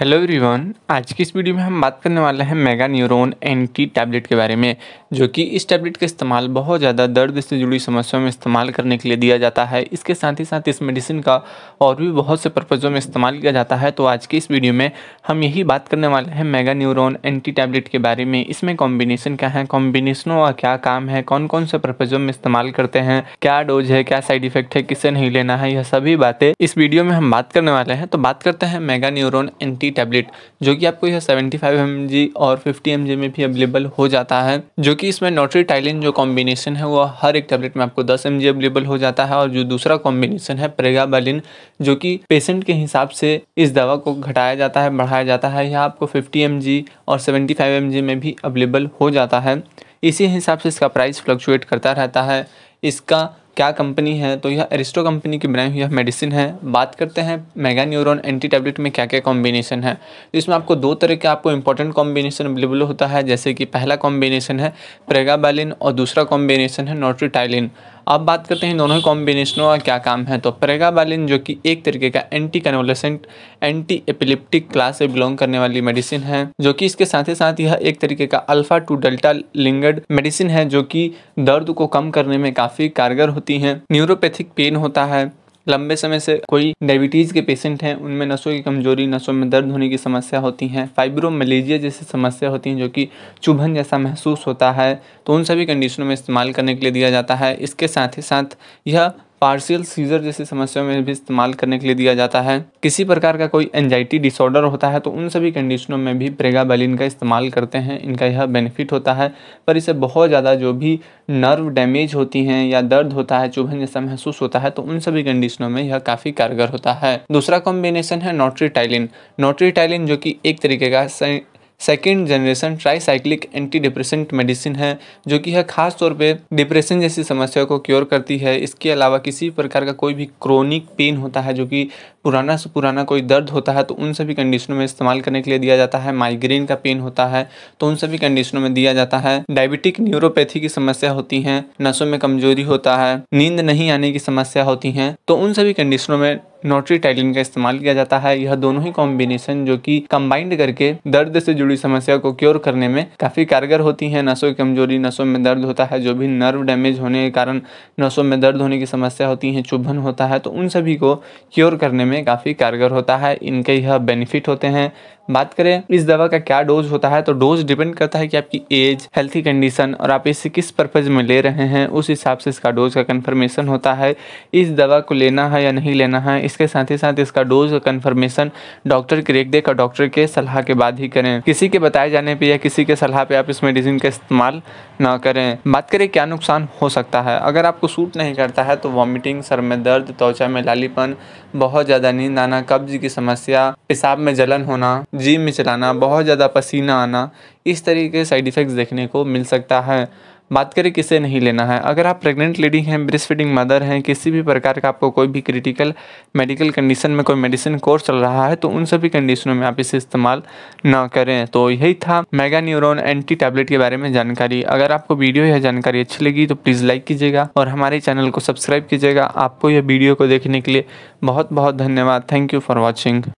hello everyone आज की इस वीडियो में हम बात करने वाले हैं मेगा न्यूरोन एंटी टैबलेट के बारे में जो कि इस टैबलेट का इस्तेमाल बहुत ज़्यादा दर्द से जुड़ी समस्याओं में इस्तेमाल करने के लिए दिया जाता है इसके साथ ही साथ इस मेडिसिन का और भी बहुत से पर्पज़ों में इस्तेमाल किया जाता है तो आज की इस वीडियो में हम यही बात करने वाले हैं मेगा न्यूरोन एंटी टैबलेट के बारे में इसमें कॉम्बिनेशन क्या है कॉम्बिनेशनों का क्या काम है कौन कौन से पर्पज़ों में इस्तेमाल करते हैं क्या डोज है क्या साइड इफेक्ट है किसे नहीं लेना है यह सभी बातें इस वीडियो में हम बात करने वाले हैं तो बात करते हैं मेगा न्यूरोन एंटी की टैबलेट जो कि आपको यह 75 फाइव और 50 एम में भी अवेलेबल हो जाता है जो कि इसमें नोटरी टाइलिन जो कॉम्बिनेशन है वह हर एक टैबलेट में आपको 10 एम अवेलेबल हो जाता है और जो दूसरा कॉम्बिनेशन है प्रेगाबालिन जो कि पेशेंट के हिसाब से इस दवा को घटाया जाता है बढ़ाया जाता है यह आपको फिफ्टी एम और सेवेंटी फाइव में भी अवेलेबल हो जाता है इसी हिसाब से इसका प्राइस फ्लक्चुएट करता रहता है इसका क्या कंपनी है तो यह एरिस्टो कंपनी की बनाई हुई यह मेडिसिन है बात करते हैं मेगा न्यूरोन एंटी टैबलेट में क्या क्या कॉम्बिनेशन है तो इसमें आपको दो तरह के आपको इंपॉर्टेंट कॉम्बिनेशन अवेलेबल होता है जैसे कि पहला कॉम्बिनेशन है प्रेगाबालिन और दूसरा कॉम्बिनेशन है नोट्रीटाइलिन अब बात करते हैं दोनों कॉम्बिनेशनों का क्या काम है तो प्रेगाबालिन जो कि एक तरीके का anticonvulsant antiepileptic class से बिलोंग करने वाली मेडिसिन है जो कि इसके साथ ही साथ यह एक तरीके का alpha two delta ligand medicine है जो कि दर्द को कम करने में काफ़ी कारगर होती है न्यूरोपैथिक पेन होता है लंबे समय से कोई डायबिटीज़ के पेशेंट हैं उनमें नसों की कमजोरी नसों में दर्द होने की समस्या होती हैं फाइब्रोमलेजिया जैसी समस्या होती हैं जो कि चुभन जैसा महसूस होता है तो उन सभी कंडीशनों में इस्तेमाल करने के लिए दिया जाता है इसके साथ ही साथ यह पार्शियल सीजर जैसी समस्याओं में भी इस्तेमाल करने के लिए दिया जाता है किसी प्रकार का कोई एंजाइटी डिसऑर्डर होता है तो उन सभी कंडीशनों में भी प्रेगाबैलिन का इस्तेमाल करते हैं इनका यह बेनिफिट होता है पर इसे बहुत ज़्यादा जो भी नर्व डैमेज होती हैं या दर्द होता है चुभन जैसा महसूस होता है तो उन सभी कंडीशनों में यह काफ़ी कारगर होता है दूसरा कॉम्बिनेशन है नोट्रीटाइलिन नोट्रीटाइलिन जो कि एक तरीके का second generation tricyclic antidepressant medicine है जो कि है खास तौर पे डिप्रेशन जैसी समस्या को क्योर करती है इसके अलावा किसी भी प्रकार का कोई भी क्रोनिक पेन होता है जो कि पुराना से पुराना कोई दर्द होता है तो उन सभी कंडीशनों में इस्तेमाल करने के लिए दिया जाता है माइग्रेन का पेन होता है तो उन सभी कंडीशनों में दिया जाता है डायबिटिक न्यूरोपैथी की समस्या होती है नसों में कमजोरी होता है नींद नहीं आने की समस्या होती है तो उन सभी कंडीशनों में नोटरी टाइलिन का इस्तेमाल किया जाता है यह दोनों ही कॉम्बिनेशन जो कि कंबाइंड करके दर्द से जुड़ी समस्या को क्योर करने में काफ़ी कारगर होती है नसों की कमजोरी नसों में दर्द होता है जो भी नर्व डैमेज होने के कारण नसों में दर्द होने की समस्या होती है चुभन होता है तो उन सभी को क्योर करने में काफ़ी कारगर होता है इनके यह बेनिफिट होते हैं बात करें इस दवा का क्या डोज होता है तो डोज डिपेंड करता है कि आपकी एज हेल्थी कंडीशन और आप इसे किस पर्पज़ में ले रहे हैं उस हिसाब से इसका डोज का कन्फर्मेशन होता है इस दवा को लेना है या नहीं लेना है इसके साथ ही साथ इसका डोज कन्फर्मेशन डॉक्टर की रेख देख और डॉक्टर के सलाह के बाद ही करें किसी के बताए जाने पर या किसी के सलाह पर आप इस मेडिसिन का इस्तेमाल ना करें बात करें क्या नुकसान हो सकता है अगर आपको सूट नहीं करता है तो वॉमिटिंग सर में दर्द त्वचा में लालीपन बहुत ज़्यादा नींद आना कब्ज की समस्या पेशाब में जलन होना जीम में चलाना बहुत ज़्यादा पसीना आना इस तरीके साइड इफ़ेक्ट्स देखने को मिल सकता है बात करें किसे नहीं लेना है अगर आप प्रेग्नेंट लेडी हैं ब्रेस्ट फीडिंग मदर हैं किसी भी प्रकार का आपको कोई भी क्रिटिकल मेडिकल कंडीशन में कोई मेडिसिन कोर्स चल रहा है तो उन सभी कंडीशनों में आप इसे इस्तेमाल ना करें तो यही था मेगा न्यूरोन एंटी टैबलेट के बारे में जानकारी अगर आपको वीडियो यह जानकारी अच्छी लगी तो प्लीज़ लाइक कीजिएगा और हमारे चैनल को सब्सक्राइब कीजिएगा आपको यह वीडियो को देखने के लिए बहुत बहुत धन्यवाद थैंक यू फॉर वॉचिंग